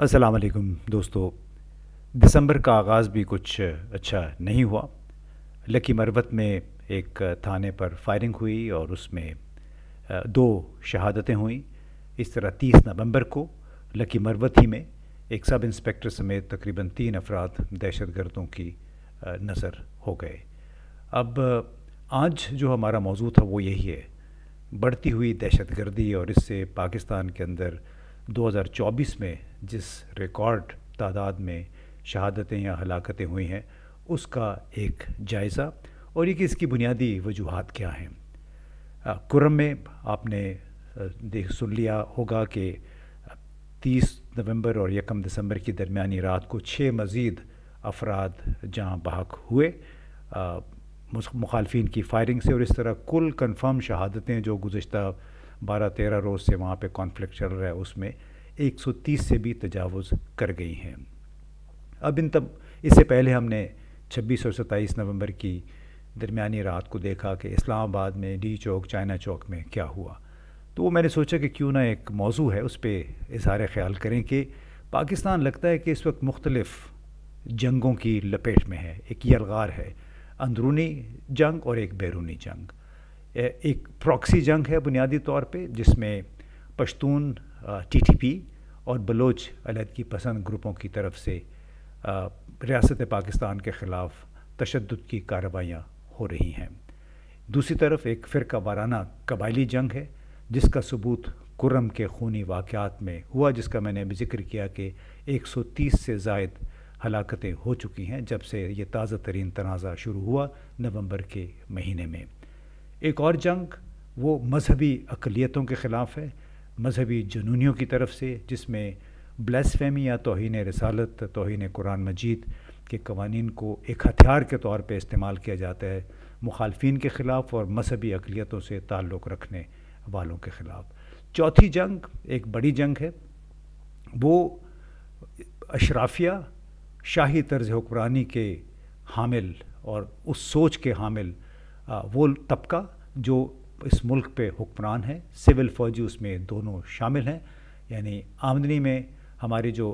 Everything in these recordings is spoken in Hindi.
अस्सलाम वालेकुम दोस्तों दिसंबर का आगाज़ भी कुछ अच्छा नहीं हुआ लकी मरवत में एक थाने पर फायरिंग हुई और उसमें दो शहादतें हुई इस तरह तीस नवंबर को लकी मरवत ही में एक सब इंस्पेक्टर समेत तकरीबन तीन अफराद दहशत गर्दों की नज़र हो गए अब आज जो हमारा मौजू था वो यही है बढ़ती हुई दहशत गर्दी और इससे पाकिस्तान के अंदर 2024 में जिस रिकॉर्ड तादाद में शहादतें या हलाकतें हुई हैं उसका एक जायज़ा और ये कि इसकी बुनियादी वजूहत क्या हैं कुरम में आपने देख सुन लिया होगा कि 30 नवंबर और यकम दिसंबर की दरमियानी रात को छः मज़ीद अफराद जहाँ बहक हुए मुखालफी की फायरिंग से और इस तरह कुल कन्फर्म शहादतें जो गुज्त बारह तेरह रोज़ से वहाँ पे कॉन्फ्लिक्ट चल रहा है उसमें 130 से भी तजावज़ कर गई हैं अब इन तब इससे पहले हमने छब्बीस और सत्ताईस नवंबर की दरमियानी रात को देखा कि इस्लामाबाद में डी चौक चाइना चौक में क्या हुआ तो वो मैंने सोचा कि क्यों ना एक मौजू है उस पर इजहार ख्याल करें कि पाकिस्तान लगता है कि इस वक्त मुख्तलफ़ जंगों की लपेट में है एक यलगार है अंदरूनी जंग और एक बैरूनी जंग एक प्रॉक्सी जंग है बुनियादी तौर पे जिसमें पश्तून टीटीपी और बलोच की पसंद ग्रुपों की तरफ से रियासत पाकिस्तान के ख़िलाफ़ तशद की कार्रवाइयाँ हो रही हैं दूसरी तरफ एक फ़िरका वाराना कबायली जंग है जिसका सबूत कुरम के खूनी वाक़ात में हुआ जिसका मैंने अभी जिक्र किया कि 130 से जायद हलाकतें हो चुकी हैं जब से ये ताज़ा तरीन तनाज़ा शुरू हुआ नवंबर के महीने में एक और जंग वो मजहबी अकलीतों के ख़िलाफ़ है मजहबी जुनूनियों की तरफ से जिसमें ब्लैसफेमी या तोहन रसालत तोहन कुरान मजीद के कवानीन को एक हथियार के तौर पर इस्तेमाल किया जाता है मुखालफन के ख़िलाफ़ और मजहबी अकलीतों से ताल्लुक़ रखने वालों के ख़िलाफ़ चौथी जंग एक बड़ी जंग है वो अशराफिया शाही तर्ज हुक्मरानी के हामिल और उस सोच के हामिल वो तबका जो इस मुल्क पे हुक्मरान है सिविल फ़ौजी उसमें दोनों शामिल हैं यानी आमदनी में हमारी जो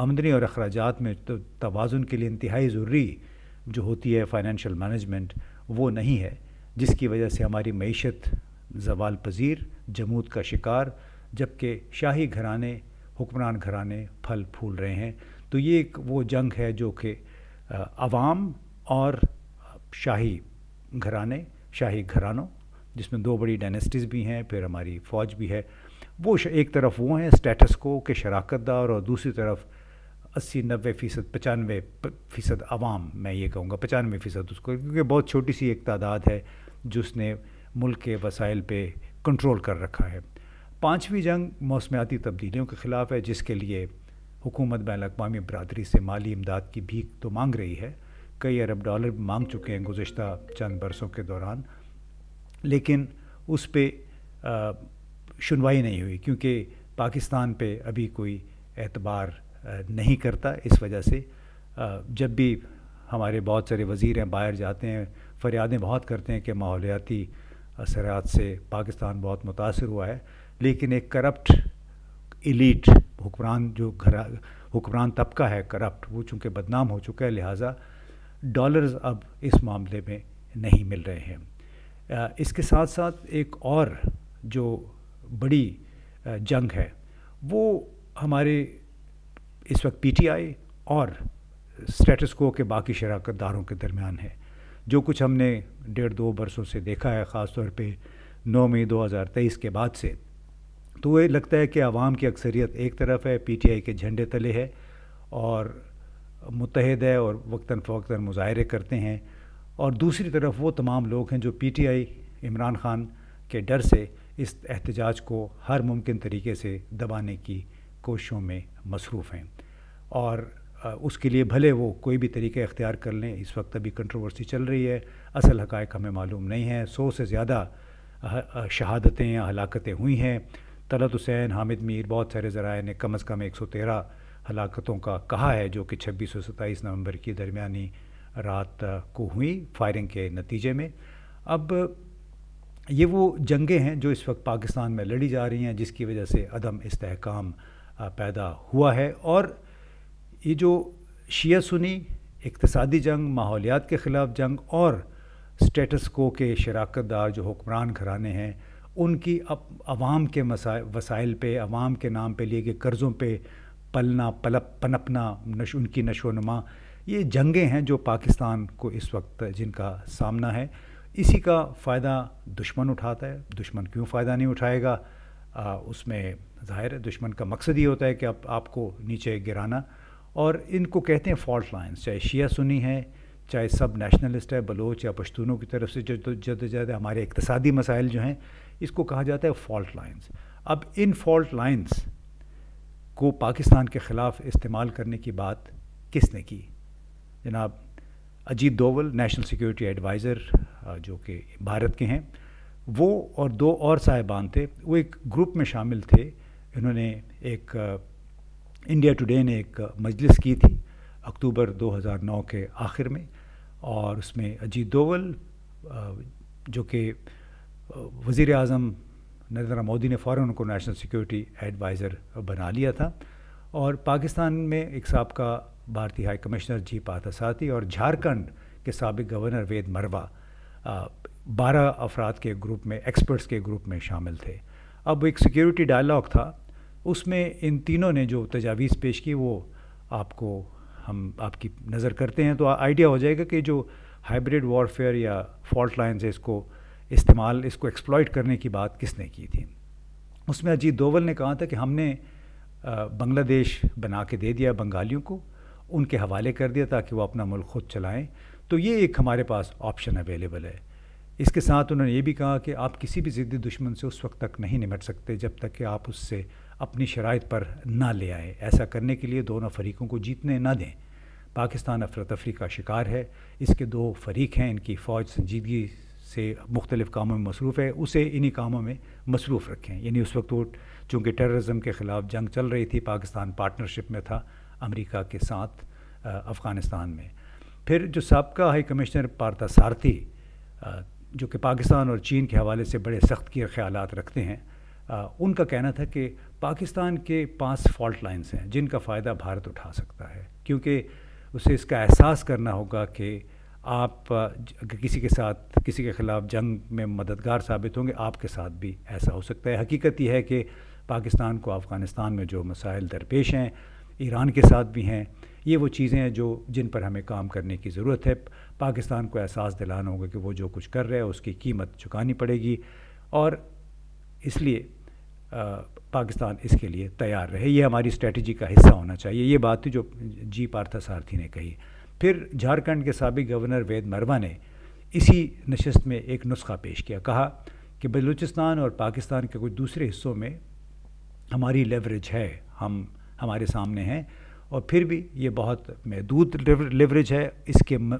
आमदनी और अखराज में तो तोज़ुन के लिए इंतहाई ज़रूरी जो होती है फाइनेंशियल मैनेजमेंट वो नहीं है जिसकी वजह से हमारी मीशत जवाल पजीर जमूद का शिकार जबकि शाही घराने हुक्मरान घराने फल फूल रहे हैं तो ये एक वो जंग है जो कि आवाम और शाही घराने शाही घरानों जिसमें दो बड़ी डायनेस्टीज़ भी हैं फिर हमारी फ़ौज भी है वो एक तरफ वो हैं स्टेटस को के शराकत दार और दूसरी तरफ अस्सी नबे फ़ीसद पचानवे फ़ीसद आवाम मैं ये कहूँगा पचानवे फ़ीसद उसको क्योंकि बहुत छोटी सी एक तादाद है जिसने मुल्क के वसाइल पर कंट्रोल कर रखा है पाँचवीं जंग मौसमियाती तब्दीलियों के ख़िलाफ़ है जिसके लिए हुकूमत बैन अवी बरदरी से माली इमदाद की भीख तो मांग रही है कई अरब डॉलर मांग चुके हैं गुज्त चंद बरसों के दौरान लेकिन उस पर सुनवाई नहीं हुई क्योंकि पाकिस्तान पे अभी कोई एतबार नहीं करता इस वजह से जब भी हमारे बहुत सारे वज़ीर हैं बाहर जाते हैं फरियादें बहुत करते हैं कि माहौलियाती असरात से पाकिस्तान बहुत मुतासर हुआ है लेकिन एक करप्ट इलीट हुक्मरान जो घरा हुक्मरान तबका है करप्ट वो चूँकि बदनाम हो चुका है लिहाजा डॉलर्स अब इस मामले में नहीं मिल रहे हैं इसके साथ साथ एक और जो बड़ी जंग है वो हमारे इस वक्त पीटीआई और स्टेटसको के बाकी शराकतदारों के दरमियान है जो कुछ हमने डेढ़ दो बरसों से देखा है ख़ास तौर पे 9 मई 2023 के बाद से तो ये लगता है कि आवाम की अक्सरियत एक तरफ है पीटीआई के झंडे तले है और मुतहद है और वक्ता फवता मुजाहरे करते हैं और दूसरी तरफ वो तमाम लोग हैं जो P T I Imran Khan के डर से इस एहतजाज को हर मुमकिन तरीके से दबाने की कोशिशों में मसरूफ़ हैं और उसके लिए भले वो कोई भी तरीके अख्तियार कर लें इस वक्त अभी कंट्रोवर्सी चल रही है असल हक़ हमें मालूम नहीं है सौ से ज़्यादा शहादतें या हलाकतें हुई हैं तलत हुसैन हामिद मीर बहुत सारे ज़राए ने कम अज़ कम एक सौ तेरह हलाकतों का कहा है जो कि छब्बीस और सत्ताईस नवंबर की दरमियानी रात को हुई फायरिंग के नतीजे में अब ये वो जंगें हैं जो इस वक्त पाकिस्तान में लड़ी जा रही हैं जिसकी वजह से अदम इस्तेकाम पैदा हुआ है और ये जो शिया सुनी इकतसादी जंग माहौलियात के ख़िलाफ़ जंग और स्टेटस को के शराकत दार जो हुक्मरान घराने हैं उनकी अब अवाम के मसा वसाइल पे आवाम के नाम पे लिए गए कर्ज़ों पे पलना पलप पनपना नश उनकी नशोनमा ये जंगें हैं जो पाकिस्तान को इस वक्त जिनका सामना है इसी का फ़ायदा दुश्मन उठाता है दुश्मन क्यों फ़ायदा नहीं उठाएगा आ, उसमें ज़ाहिर है दुश्मन का मकसद ये होता है कि आप आपको नीचे गिराना और इनको कहते हैं फॉल्ट लाइन्स चाहे शिया सुनी है चाहे सब नेशनलिस्ट है बलोच या पश्तूनों की तरफ से जो जद जद हमारे इकतसादी मसाइल जो हैं इसको कहा जाता है फॉल्ट लाइन्स अब इन फॉल्ट लाइन्स को पाकिस्तान के ख़िलाफ़ इस्तेमाल करने की बात किसने की जनाब Ajit Doval national security adviser जो कि भारत के हैं वो और दो और साहिबान थे वो एक ग्रुप में शामिल थे इन्होंने एक इंडिया टुडे ने एक मजलिस की थी अक्टूबर 2009 के आखिर में और उसमें अजीत दोवल जो कि वज़ी अजम नरेंद्र मोदी ने फ़ौर उनको नेशनल सिक्योरिटी एडवाइज़र बना लिया था और पाकिस्तान में एक सबका भारतीय हाई कमिश्नर जी पाथासाथी और झारखंड के सबक गवर्नर वेद मरवा बारह अफराद के ग्रुप में एक्सपर्ट्स के ग्रुप में शामिल थे अब एक सिक्योरिटी डायलॉग था उसमें इन तीनों ने जो तजावीज़ पेश की वो आपको हम आपकी नज़र करते हैं तो आइडिया हो जाएगा कि जो हाइब्रिड वॉरफेयर या फॉल्ट लाइन है इसको इस्तेमाल इसको एक्सप्लॉयट करने की बात किसने की थी उसमें अजीत दोवल ने कहा था कि हमने बांग्लादेश बना के दे दिया बंगालियों को उनके हवाले कर दिया ताकि वो अपना मुल्क खुद चलाएं तो ये एक हमारे पास ऑप्शन अवेलेबल है इसके साथ उन्होंने ये भी कहा कि आप किसी भी ज़िद्दी दुश्मन से उस वक्त तक नहीं निमट सकते जब तक कि आप उससे अपनी शराइ पर ना ले आए ऐसा करने के लिए दोनों फरीकों को जीतने ना दें पाकिस्तान अफरा तफरी का शिकार है इसके दो फरीक हैं इनकी फ़ौज संजीदगी से मुख्तलिफ़ कामों में मसरूफ़ है उसे इन्हीं कामों में मसरूफ़ रखें यानी उस वक्त वो चूँकि टेर्रज़म के ख़िलाफ़ जंग चल रही थी पाकिस्तान पार्टनरशिप में था अमरीका के साथ अफ़गानिस्तान में फिर जो सबका हाई कमिश्नर पार्ता सारथी जो कि पाकिस्तान और चीन के हवाले से बड़े सख्त के ख्याल रखते हैं उनका कहना था कि पाकिस्तान के पास फॉल्ट लाइन्स हैं जिनका फ़ायदा भारत उठा सकता है क्योंकि उसे इसका एहसास करना होगा कि आप किसी के साथ किसी के ख़िलाफ़ जंग में मददगार साबित होंगे आपके साथ भी ऐसा हो सकता है हकीकत यह है कि पाकिस्तान को अफ़गानिस्तान में जो मसाइल दरपेश हैं ईरान के साथ भी हैं ये वो चीज़ें हैं जो जिन पर हमें काम करने की ज़रूरत है पाकिस्तान को एहसास दिलाना होगा कि वो जो कुछ कर रहे हैं उसकी कीमत चुकानी पड़ेगी और इसलिए पाकिस्तान इसके लिए तैयार रहे ये हमारी स्ट्रेटजी का हिस्सा होना चाहिए ये बात थी जो जी पार्था सारथी ने कही फिर झारखंड के सबक गवर्नर वेद मरवा ने इसी नशस्त में एक नुस्खा पेश किया कहा कि बलूचिस्तान और पाकिस्तान के कुछ दूसरे हिस्सों में हमारी लेवरेज है हम हमारे सामने हैं और फिर भी ये बहुत महदूद लेवरेज है इसके म,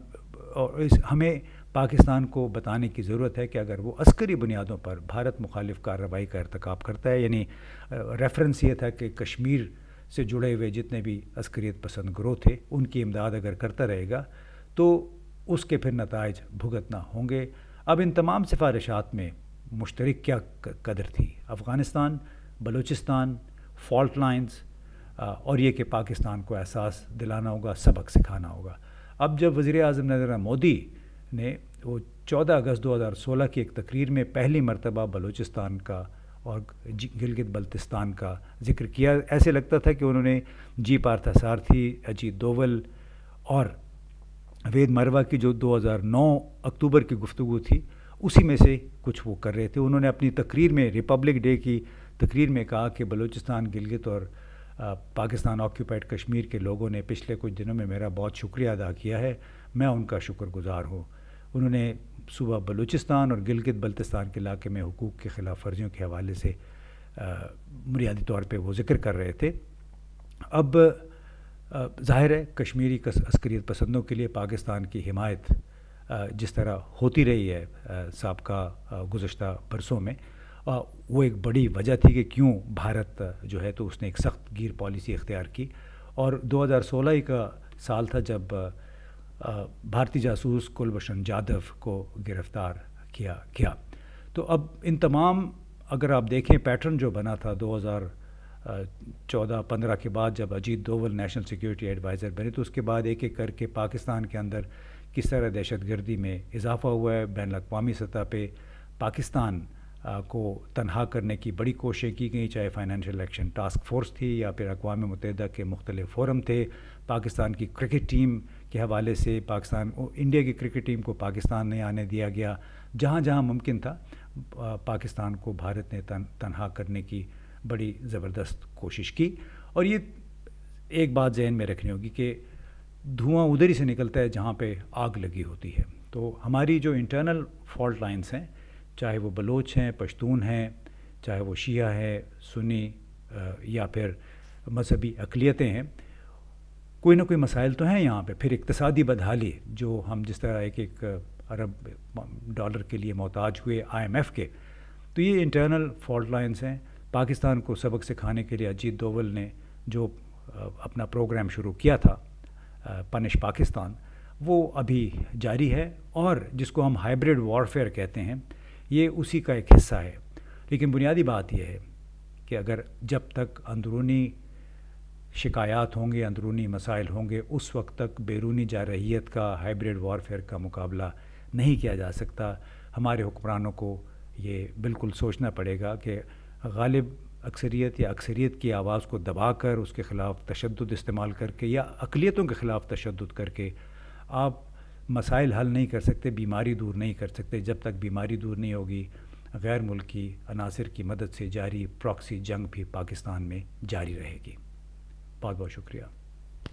और इस हमें पाकिस्तान को बताने की ज़रूरत है कि अगर वो अस्करी बुनियादों पर भारत मुखालिफ कार्रवाई का, अरतकब करता है यानी रेफरेंस ये था कि कश्मीर से जुड़े हुए जितने भी अस्करियत पसंद ग्रोह थे उनकी इमदाद अगर करता रहेगा तो उसके फिर नतज भुगतना होंगे अब इन तमाम सिफारिशात में मुश्तरक क्या कदर थी अफ़गानिस्तान बलूचिस्तान फॉल्ट लाइन्स और ये कि पाकिस्तान को एहसास दिलाना होगा सबक सिखाना होगा अब जब वजर अजम नरेंद्र मोदी ने वो 14 अगस्त 2016 की एक तकरीर में पहली मरतबा बलूचिस्तान का और गिलगित बल्तिस्तान का जिक्र किया ऐसे लगता था कि उन्होंने जी पार्था सारथी अजीत दोवल और वेद मरवा की जो 2009 अक्टूबर की गुफ्तु थी उसी में से कुछ वो कर रहे थे उन्होंने अपनी तकरीर में रिपब्लिक डे की तकरीर में कहा कि बलूचिस्तान गिलगित और पाकिस्तान ऑक्यूपाइड कश्मीर के लोगों ने पिछले कुछ दिनों में मेरा बहुत शुक्रिया अदा किया है मैं उनका शुक्रगुजार हूँ उन्होंने सूबा बलूचिस्तान और गिलगित बल्तिस्तान के इलाके में हकूक़ के ख़िलाफ़ वर्जियों के हवाले से बुनियादी तौर पर वो जिक्र कर रहे थे अब ज़ाहिर है कश्मीरी अस्करीत पसंदों के लिए पाकिस्तान की हिमायत जिस तरह होती रही है सबका गुज्त बरसों में वो एक बड़ी वजह थी कि क्यों भारत जो है तो उसने एक सख्त गिर पॉलिसी इख्तियार की और 2016 ही का साल था जब भारतीय जासूस कुलभूषण जाधव को गिरफ्तार किया गया तो अब इन तमाम अगर आप देखें पैटर्न जो बना था 2014-15 के बाद जब Ajit Doval national security adviser बने तो उसके बाद एक एक करके पाकिस्तान के अंदर किस तरह दहशत गर्दी में इजाफा हुआ है बैन अवी सतह पर पाकिस्तान को तनहा करने की बड़ी कोशिशें की गई चाहे फाइनेंशियल एक्शन टास्क फोर्स थी या फिर अकवा मुतहदा के मुख्तलिफ फोरम थे पाकिस्तान की क्रिकेट टीम के हवाले से पाकिस्तान इंडिया की क्रिकेट टीम को पाकिस्तान नहीं आने दिया गया जहाँ जहाँ मुमकिन था पाकिस्तान को भारत ने तन, तनहा करने की बड़ी ज़बरदस्त कोशिश की और ये एक बात जहन में रखनी होगी कि धुआं उधर ही से निकलता है जहाँ पे आग लगी होती है तो हमारी जो इंटरनल फॉल्ट लाइंस हैं चाहे वो बलोच हैं पश्तून हैं चाहे वो शिया है सुनी या फिर मजहबी अकलीतें हैं कोई ना कोई मसाइल तो हैं यहाँ पे फिर इकतसादी बदहाली जो हम जिस तरह एक एक अरब डॉलर के लिए मोहताज हुए आईएमएफ के तो ये इंटरनल फॉल्ट लाइन्स हैं पाकिस्तान को सबक सिखाने के लिए अजीत दोवल ने जो अपना प्रोग्राम शुरू किया था पनिश पाकिस्तान वो अभी जारी है और जिसको हम हाइब्रिड वॉरफेयर कहते हैं ये उसी का एक हिस्सा है लेकिन बुनियादी बात यह है कि अगर जब तक अंदरूनी शिकायत होंगे अंदरूनी मसाइल होंगे उस वक्त तक बैरूनी जारहीत का हाइब्रिड वारफेयर का मुकाबला नहीं किया जा सकता हमारे हुक्मरानों को ये बिल्कुल सोचना पड़ेगा कि गालिब अक्सरियत या अक्सरियत की आवाज़ को दबा कर उसके ख़िलाफ़ तशद इस्तेमाल करके या अकलीतों के ख़िलाफ़ तशद करके आप मसाइल हल नहीं कर सकते बीमारी दूर नहीं कर सकते जब तक बीमारी दूर नहीं होगी गैर मुल्की अनासर की मदद से जारी प्रॉक्सी जंग भी पाकिस्तान में जारी रहेगी बहुत बहुत शुक्रिया